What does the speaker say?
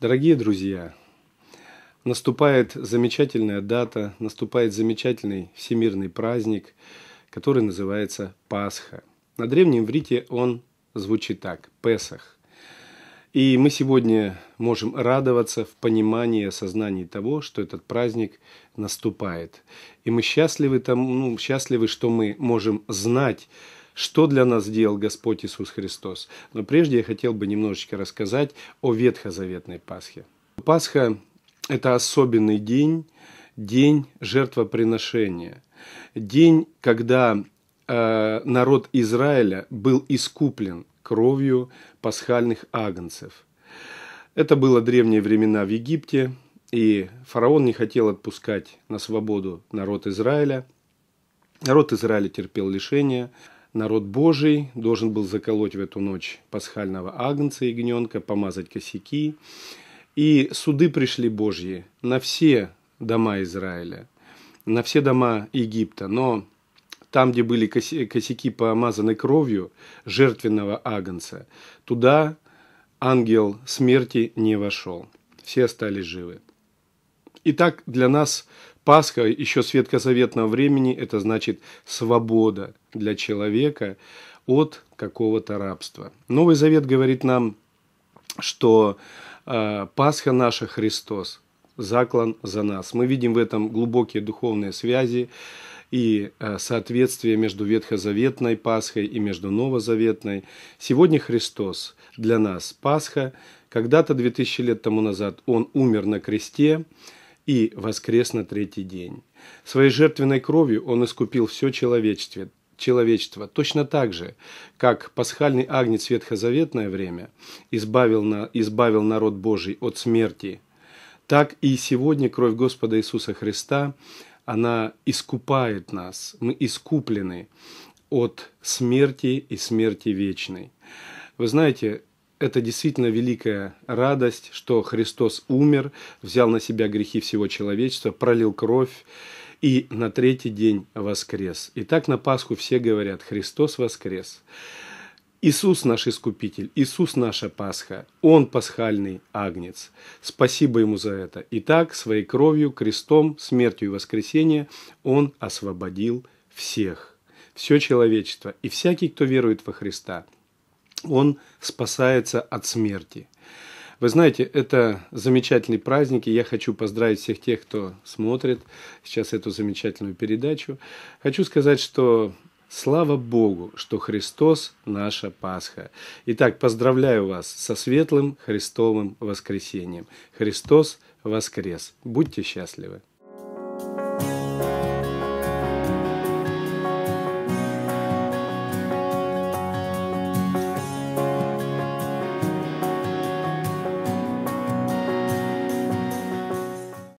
Дорогие друзья, наступает замечательная дата, наступает замечательный всемирный праздник, который называется Пасха. На древнем врите он звучит так – Песах – и мы сегодня можем радоваться в понимании и осознании того, что этот праздник наступает. И мы счастливы, там, ну, счастливы, что мы можем знать, что для нас сделал Господь Иисус Христос. Но прежде я хотел бы немножечко рассказать о Ветхозаветной Пасхе. Пасха – это особенный день, день жертвоприношения, день, когда э, народ Израиля был искуплен кровью пасхальных агнцев. Это было древние времена в Египте, и фараон не хотел отпускать на свободу народ Израиля. Народ Израиля терпел лишения. Народ Божий должен был заколоть в эту ночь пасхального агнца ягненка, помазать косяки. И суды пришли Божьи на все дома Израиля, на все дома Египта. Но там, где были косяки, помазаны кровью жертвенного агнца, туда ангел смерти не вошел. Все остались живы. Итак, для нас Пасха, еще свет заветного времени, это значит свобода для человека от какого-то рабства. Новый Завет говорит нам, что э, Пасха наша Христос, заклан за нас. Мы видим в этом глубокие духовные связи, и э, соответствие между ветхозаветной Пасхой и между новозаветной. Сегодня Христос для нас Пасха. Когда-то 2000 лет тому назад Он умер на кресте и воскрес на третий день. Своей жертвенной кровью Он искупил все человечество, Человечество Точно так же, как пасхальный агнец ветхозаветное время избавил, на, избавил народ Божий от смерти, так и сегодня кровь Господа Иисуса Христа она искупает нас, мы искуплены от смерти и смерти вечной. Вы знаете, это действительно великая радость, что Христос умер, взял на себя грехи всего человечества, пролил кровь и на третий день воскрес. И так на Пасху все говорят «Христос воскрес». Иисус наш Искупитель, Иисус наша Пасха, Он пасхальный агнец. Спасибо Ему за это. Итак, своей кровью, крестом, смертью и воскресением Он освободил всех, все человечество и всякий, кто верует во Христа. Он спасается от смерти. Вы знаете, это замечательный праздник, и я хочу поздравить всех тех, кто смотрит сейчас эту замечательную передачу. Хочу сказать, что Слава Богу, что Христос – наша Пасха. Итак, поздравляю вас со светлым Христовым воскресением. Христос воскрес. Будьте счастливы.